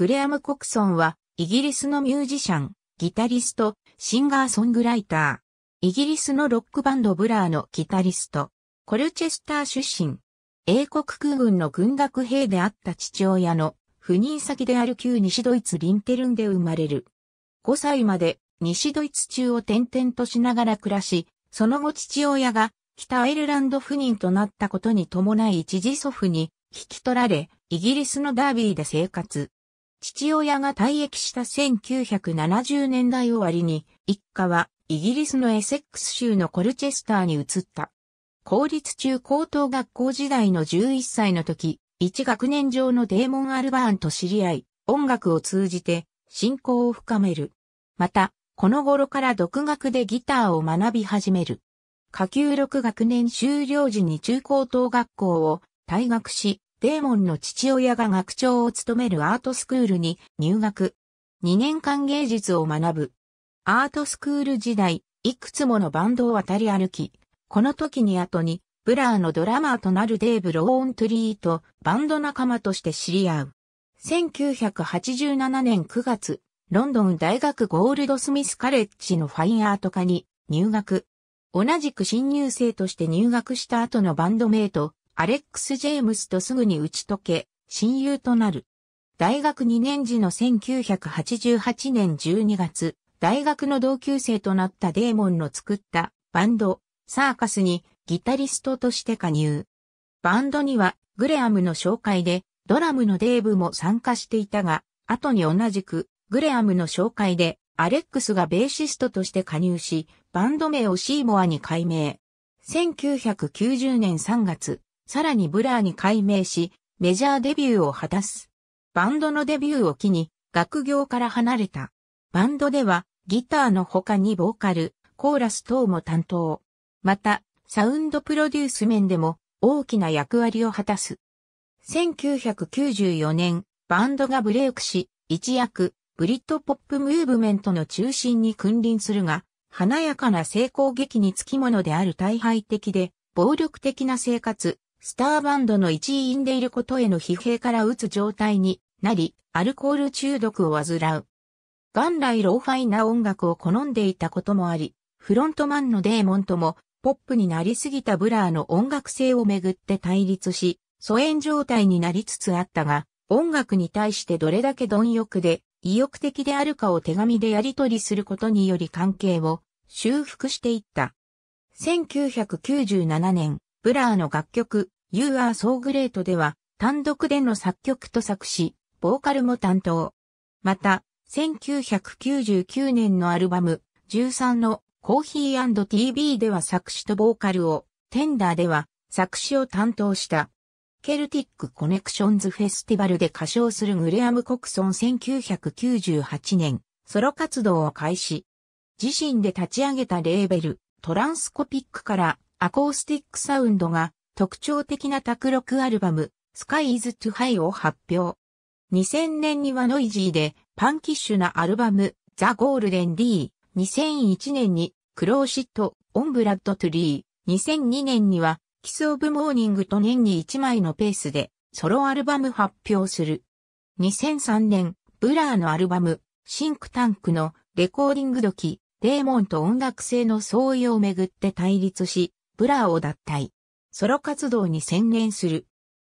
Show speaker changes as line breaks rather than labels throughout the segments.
グレアム・コクソンは、イギリスのミュージシャン、ギタリスト、シンガーソングライター。イギリスのロックバンドブラーのギタリスト。コルチェスター出身。英国空軍の軍学兵であった父親の赴任先である旧西ドイツリンテルンで生まれる。5歳まで西ドイツ中を転々としながら暮らし、その後父親が北アイルランド赴任となったことに伴い一時祖父に引き取られ、イギリスのダービーで生活。父親が退役した1970年代終わりに、一家はイギリスのエセックス州のコルチェスターに移った。公立中高等学校時代の11歳の時、一学年上のデーモン・アルバーンと知り合い、音楽を通じて信仰を深める。また、この頃から独学でギターを学び始める。下級6学年終了時に中高等学校を退学し、デーモンの父親が学長を務めるアートスクールに入学。2年間芸術を学ぶ。アートスクール時代、いくつものバンドを渡り歩き、この時に後に、ブラーのドラマーとなるデーブ・ローントリーとバンド仲間として知り合う。1987年9月、ロンドン大学ゴールドスミスカレッジのファインアート科に入学。同じく新入生として入学した後のバンドメイト、アレックス・ジェームスとすぐに打ち解け、親友となる。大学2年時の1988年12月、大学の同級生となったデーモンの作ったバンド、サーカスにギタリストとして加入。バンドにはグレアムの紹介でドラムのデーブも参加していたが、後に同じくグレアムの紹介でアレックスがベーシストとして加入し、バンド名をシーモアに改名。1990年3月、さらにブラーに改名し、メジャーデビューを果たす。バンドのデビューを機に、学業から離れた。バンドでは、ギターの他にボーカル、コーラス等も担当。また、サウンドプロデュース面でも大きな役割を果たす。1994年、バンドがブレイクし、一躍、ブリッドポップムーブメントの中心に君臨するが、華やかな成功劇につきものである大敗的で、暴力的な生活、スターバンドの一員でいることへの疲弊から打つ状態になり、アルコール中毒を患う。元来ローファイな音楽を好んでいたこともあり、フロントマンのデーモンとも、ポップになりすぎたブラーの音楽性をめぐって対立し、疎遠状態になりつつあったが、音楽に対してどれだけ貪欲で、意欲的であるかを手紙でやり取りすることにより関係を修復していった。1997年、ブラーの楽曲 You Are So Great では単独での作曲と作詞、ボーカルも担当。また、1999年のアルバム13のコーヒー &TV では作詞とボーカルを、テンダーでは作詞を担当した。ケルティックコネクションズフェスティバルで歌唱するグレアム・コクソン1998年、ソロ活動を開始。自身で立ち上げたレーベル、トランスコピックからアコースティックサウンドが特徴的な卓録アルバム、スカイイズトゥハイを発表。2000年にはノイジーでパンキッシュなアルバム、ザ・ゴールデン・リー、2001年にクローシット、オンブラッド・トゥリー、2002年にはキス・オブ・モーニングと年に1枚のペースでソロアルバム発表する。2003年、ブラーのアルバム、シンクタンクのレコーディング時、デーモンと音楽性の相違をめぐって対立し、ブラーを脱退。ソロ活動に専念する。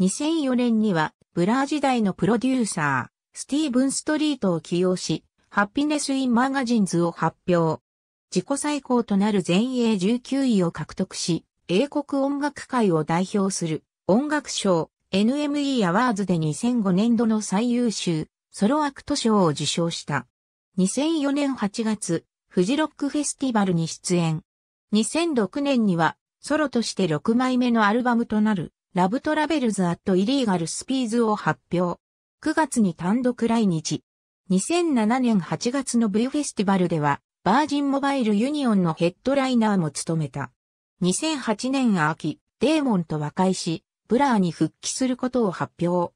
2004年には、ブラー時代のプロデューサー、スティーブン・ストリートを起用し、ハッピネス・イン・マガジンズを発表。自己最高となる全英19位を獲得し、英国音楽界を代表する音楽賞 NME アワーズで2005年度の最優秀ソロアクト賞を受賞した。2004年8月、フジロックフェスティバルに出演。2006年にはソロとして6枚目のアルバムとなる、ラブトラベルズ・アット・イリーガル・スピーズを発表。9月に単独来日。2007年8月の V フェスティバルでは、バージンモバイルユニオンのヘッドライナーも務めた。2008年秋、デーモンと和解し、ブラーに復帰することを発表。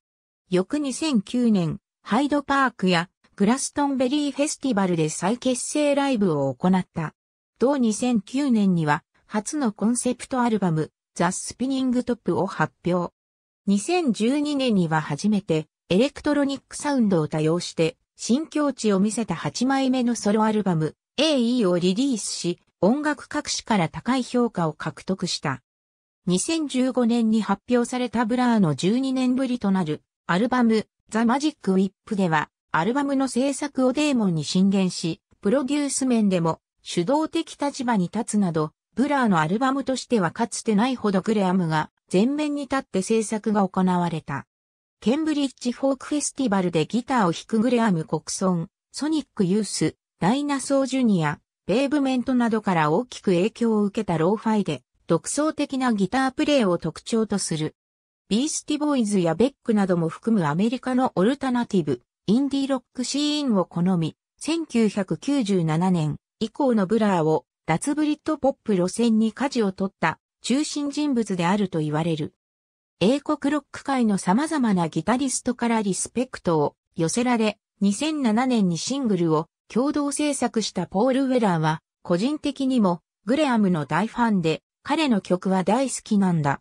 翌2009年、ハイドパークやグラストンベリーフェスティバルで再結成ライブを行った。同2009年には、初のコンセプトアルバム、ザ・スピニングトップを発表。2012年には初めて、エレクトロニックサウンドを多用して、新境地を見せた8枚目のソロアルバム、AE をリリースし、音楽各紙から高い評価を獲得した。2015年に発表されたブラーの12年ぶりとなるアルバムザ・マジック・ウィップではアルバムの制作をデーモンに進言し、プロデュース面でも主導的立場に立つなどブラーのアルバムとしてはかつてないほどグレアムが前面に立って制作が行われた。ケンブリッジフォークフェスティバルでギターを弾くグレアム国村、ソニックユース、ダイナソージュニア、ベーブメントなどから大きく影響を受けたローファイで、独創的なギタープレイを特徴とする。ビースティボーイズやベックなども含むアメリカのオルタナティブ、インディロックシーンを好み、1997年以降のブラーを脱ブリッドポップ路線に舵を取った中心人物であると言われる。英国ロック界の様々なギタリストからリスペクトを寄せられ、2007年にシングルを共同制作したポール・ウェラーは、個人的にもグレアムの大ファンで、彼の曲は大好きなんだ。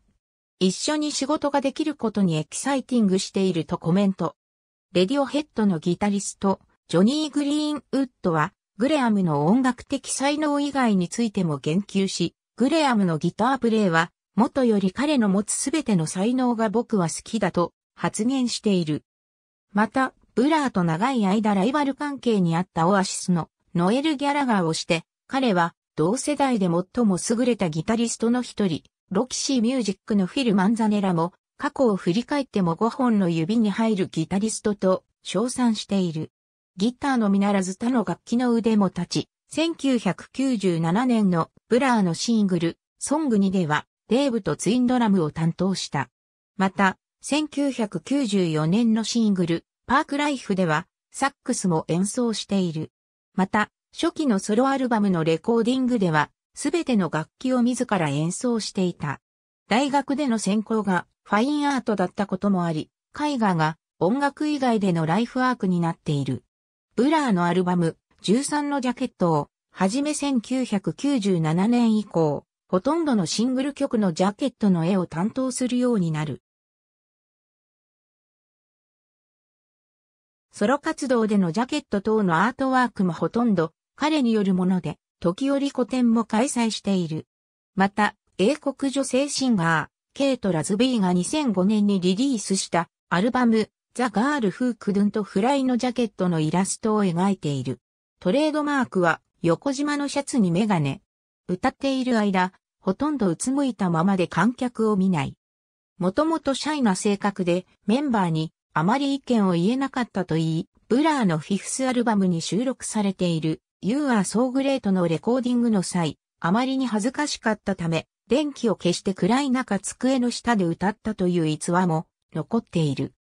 一緒に仕事ができることにエキサイティングしているとコメント。レディオヘッドのギタリスト、ジョニー・グリーンウッドは、グレアムの音楽的才能以外についても言及し、グレアムのギタープレイは、元より彼の持つすべての才能が僕は好きだと発言している。また、ブラーと長い間ライバル関係にあったオアシスのノエル・ギャラガーをして、彼は同世代で最も優れたギタリストの一人、ロキシーミュージックのフィル・マンザネラも、過去を振り返っても5本の指に入るギタリストと称賛している。ギターのみならず他の楽器の腕も立ち、1997年のブラーのシングル、ソング2では、デーブとツインドラムを担当した。また、1994年のシングル、パークライフでは、サックスも演奏している。また、初期のソロアルバムのレコーディングでは、すべての楽器を自ら演奏していた。大学での専攻がファインアートだったこともあり、絵画が音楽以外でのライフワークになっている。ブラーのアルバム、13のジャケットを、はじめ1997年以降、ほとんどのシングル曲のジャケットの絵を担当するようになる。ソロ活動でのジャケット等のアートワークもほとんど彼によるもので、時折個展も開催している。また、英国女性シンガー、ケイト・ラズビーが2005年にリリースしたアルバム、ザ・ガール・フー・クドゥンとフライのジャケットのイラストを描いている。トレードマークは、横島のシャツにメガネ。歌っている間、ほとんどうつむいたままで観客を見ない。もともとシャイな性格で、メンバーにあまり意見を言えなかったと言い、ブラーのフィフスアルバムに収録されている、You Are So Great のレコーディングの際、あまりに恥ずかしかったため、電気を消して暗い中机の下で歌ったという逸話も残っている。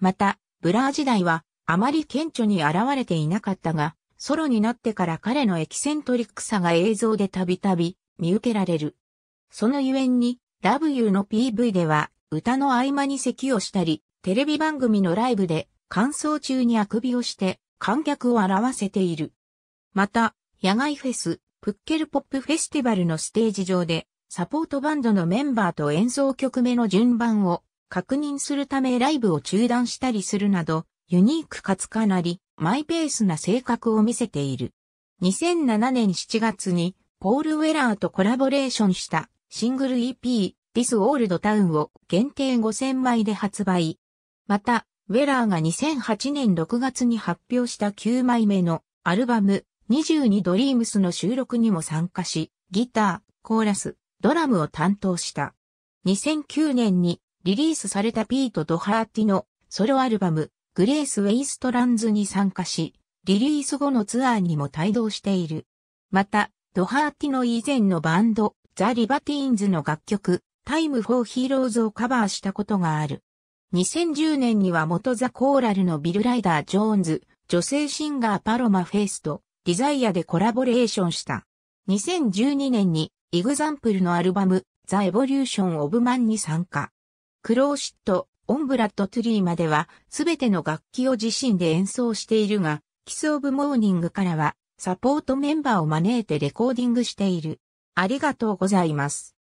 また、ブラー時代はあまり顕著に現れていなかったが、ソロになってから彼のエキセントリックさが映像でたびたび見受けられる。そのゆえんに W の PV では歌の合間に咳をしたり、テレビ番組のライブで乾燥中にあくびをして観客を表せている。また、野外フェス、プッケルポップフェスティバルのステージ上でサポートバンドのメンバーと演奏曲目の順番を確認するためライブを中断したりするなど、ユニークかつかなりマイペースな性格を見せている。2007年7月にポール・ウェラーとコラボレーションしたシングル EP This Old Town を限定5000枚で発売。また、ウェラーが2008年6月に発表した9枚目のアルバム22ドリームスの収録にも参加し、ギター、コーラス、ドラムを担当した。2009年にリリースされたピート・ドハーティのソロアルバム、グレース・ウェイストランズに参加し、リリース後のツアーにも帯同している。また、ドハーティの以前のバンド、ザ・リバティーンズの楽曲、タイム・フォー・ヒーローズをカバーしたことがある。2010年には元ザ・コーラルのビル・ライダー・ジョーンズ、女性シンガーパロマ・フェイスと、ディザイアでコラボレーションした。2012年に、イグザンプルのアルバム、ザ・エボリューション・オブ・マンに参加。クローシット、オンブラッド・トゥリーまでは、すべての楽器を自身で演奏しているが、キス・オブ・モーニングからは、サポートメンバーを招いてレコーディングしている。ありがとうございます。